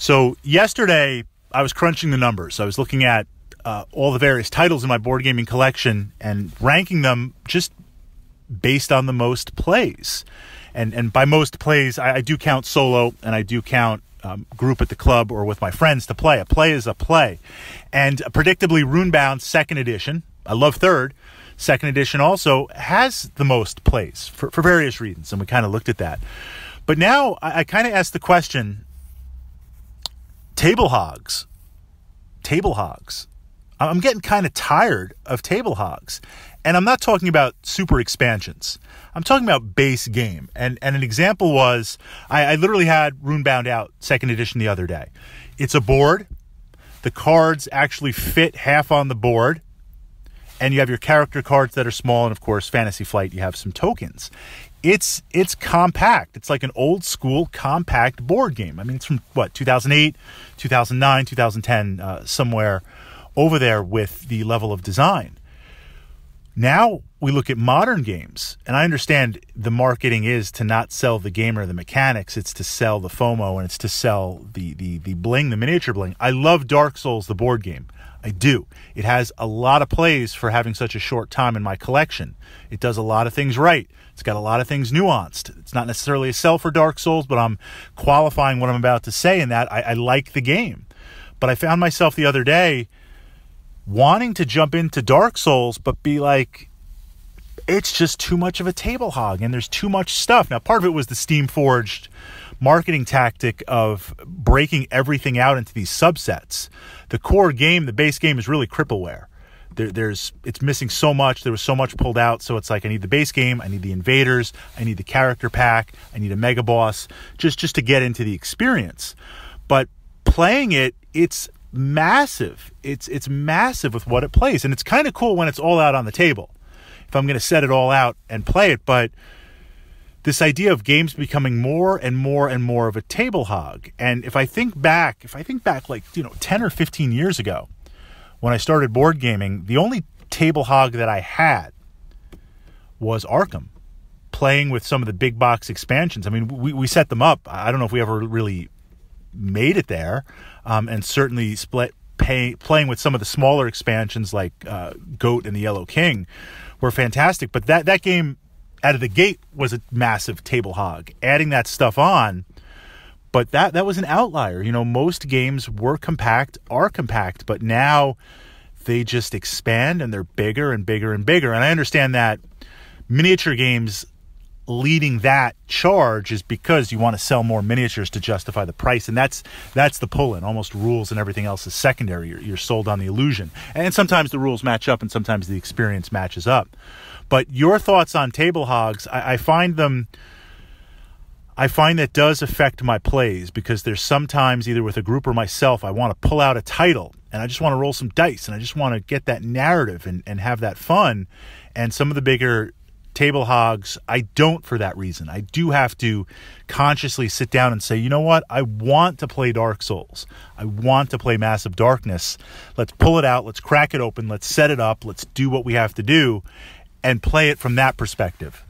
So yesterday, I was crunching the numbers. I was looking at uh, all the various titles in my board gaming collection and ranking them just based on the most plays. And and by most plays, I, I do count solo and I do count um, group at the club or with my friends to play. A play is a play, and predictably, Runebound Second Edition. I love Third. Second edition also has the most plays for, for various reasons, and we kind of looked at that. But now I, I kind of asked the question Table hogs. Table hogs. I'm getting kind of tired of table hogs. And I'm not talking about super expansions. I'm talking about base game. And, and an example was I, I literally had Runebound out second edition the other day. It's a board. The cards actually fit half on the board and you have your character cards that are small and of course fantasy flight you have some tokens it's it's compact it's like an old school compact board game i mean it's from what 2008 2009 2010 uh, somewhere over there with the level of design now we look at modern games, and I understand the marketing is to not sell the game or the mechanics, it's to sell the FOMO and it's to sell the the the bling, the miniature bling. I love Dark Souls, the board game. I do. It has a lot of plays for having such a short time in my collection. It does a lot of things right. It's got a lot of things nuanced. It's not necessarily a sell for Dark Souls, but I'm qualifying what I'm about to say in that I, I like the game. But I found myself the other day wanting to jump into Dark Souls, but be like, it's just too much of a table hog and there's too much stuff. Now, part of it was the steam forged marketing tactic of breaking everything out into these subsets. The core game, the base game, is really crippleware. There, there's it's missing so much. There was so much pulled out, so it's like I need the base game, I need the invaders, I need the character pack, I need a mega boss, just just to get into the experience. But playing it, it's massive. It's it's massive with what it plays, and it's kind of cool when it's all out on the table if I'm going to set it all out and play it. But this idea of games becoming more and more and more of a table hog. And if I think back, if I think back like, you know, 10 or 15 years ago when I started board gaming, the only table hog that I had was Arkham playing with some of the big box expansions. I mean, we, we set them up. I don't know if we ever really made it there. Um, and certainly split pay, playing with some of the smaller expansions like uh, Goat and the Yellow King were fantastic. But that that game out of the gate was a massive table hog. Adding that stuff on, but that that was an outlier. You know, most games were compact, are compact, but now they just expand and they're bigger and bigger and bigger. And I understand that miniature games leading that charge is because you want to sell more miniatures to justify the price and that's that's the pull in almost rules and everything else is secondary you're, you're sold on the illusion and sometimes the rules match up and sometimes the experience matches up but your thoughts on table hogs I, I find them I find that does affect my plays because there's sometimes either with a group or myself, I want to pull out a title and I just want to roll some dice and I just want to get that narrative and, and have that fun. And some of the bigger table hogs. I don't for that reason. I do have to consciously sit down and say, you know what? I want to play Dark Souls. I want to play Massive Darkness. Let's pull it out. Let's crack it open. Let's set it up. Let's do what we have to do and play it from that perspective.